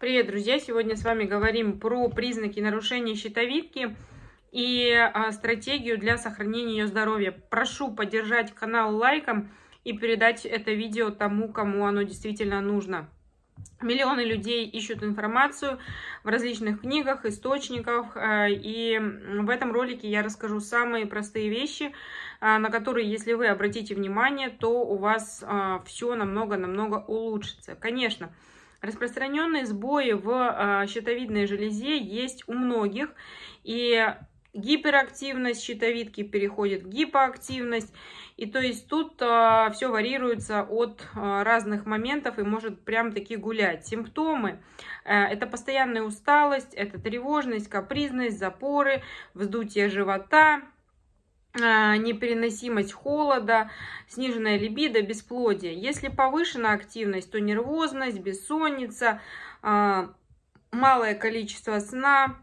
Привет, друзья! Сегодня с вами говорим про признаки нарушения щитовидки и а, стратегию для сохранения ее здоровья. Прошу поддержать канал лайком и передать это видео тому, кому оно действительно нужно. Миллионы людей ищут информацию в различных книгах, источниках, а, и в этом ролике я расскажу самые простые вещи, а, на которые, если вы обратите внимание, то у вас все намного-намного улучшится. Конечно, Распространенные сбои в а, щитовидной железе есть у многих. И гиперактивность щитовидки переходит в гипоактивность. И то есть тут а, все варьируется от а, разных моментов и может прям таки гулять. Симптомы э, это постоянная усталость, это тревожность, капризность, запоры, вздутие живота, а, непереносимость холода, сниженная либидо, бесплодие. Если повышена активность, то нервозность, бессонница, а, малое количество сна,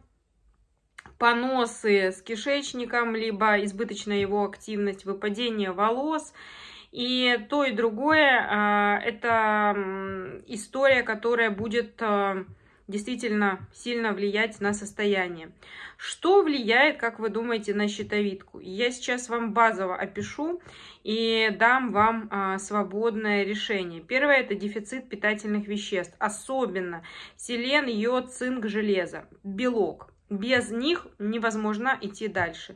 поносы с кишечником, либо избыточная его активность, выпадение волос. И то, и другое а, – это история, которая будет действительно сильно влиять на состояние. Что влияет, как вы думаете, на щитовидку? Я сейчас вам базово опишу и дам вам а, свободное решение. Первое – это дефицит питательных веществ, особенно селен, йод, цинк, железо, белок. Без них невозможно идти дальше.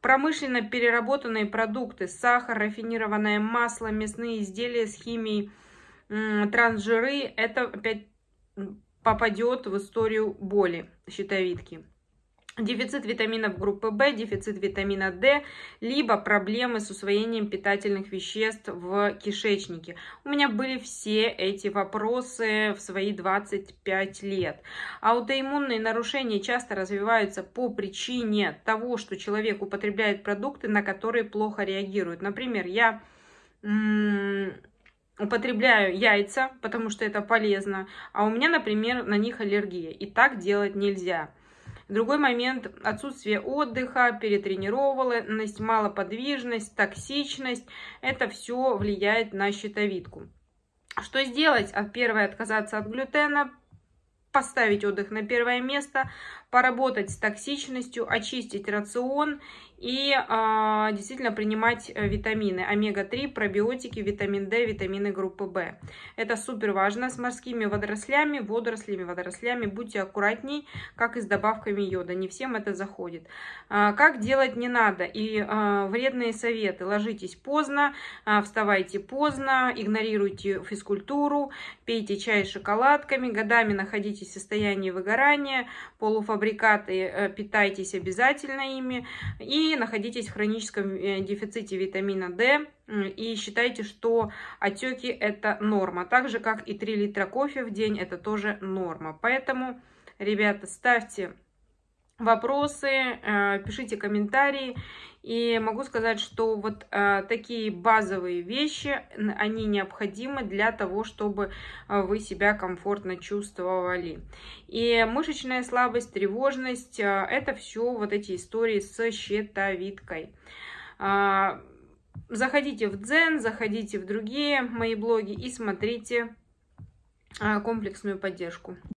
Промышленно переработанные продукты, сахар, рафинированное масло, мясные изделия с химией, трансжиры – это опять попадет в историю боли щитовидки. Дефицит витаминов группы В, дефицит витамина D, либо проблемы с усвоением питательных веществ в кишечнике. У меня были все эти вопросы в свои 25 лет. Аутоиммунные нарушения часто развиваются по причине того, что человек употребляет продукты, на которые плохо реагирует. Например, я употребляю яйца, потому что это полезно, а у меня, например, на них аллергия. И так делать нельзя. Другой момент – отсутствие отдыха, перетренированность, малоподвижность, токсичность. Это все влияет на щитовидку. Что сделать? Первое – отказаться от глютена, поставить отдых на первое место, поработать с токсичностью, очистить рацион и э, действительно принимать э, витамины омега-3, пробиотики, витамин D, витамины группы В. Это супер важно с морскими водорослями, водорослями, водорослями. Будьте аккуратней, как и с добавками йода. Не всем это заходит. Э, как делать не надо и э, вредные советы. Ложитесь поздно, э, вставайте поздно, игнорируйте физкультуру, пейте чай с шоколадками, годами находитесь в состоянии выгорания, полуфабрикатов фабрикаты э, питайтесь обязательно ими и находитесь в хроническом э, дефиците витамина D и считайте, что отеки это норма, так же как и 3 литра кофе в день это тоже норма. Поэтому, ребята, ставьте вопросы, э, пишите комментарии. И могу сказать, что вот э, такие базовые вещи, они необходимы для того, чтобы э, вы себя комфортно чувствовали. И мышечная слабость, тревожность, это все вот эти истории со щитовидкой. А, заходите в Дзен, заходите в другие мои блоги и смотрите комплексную поддержку.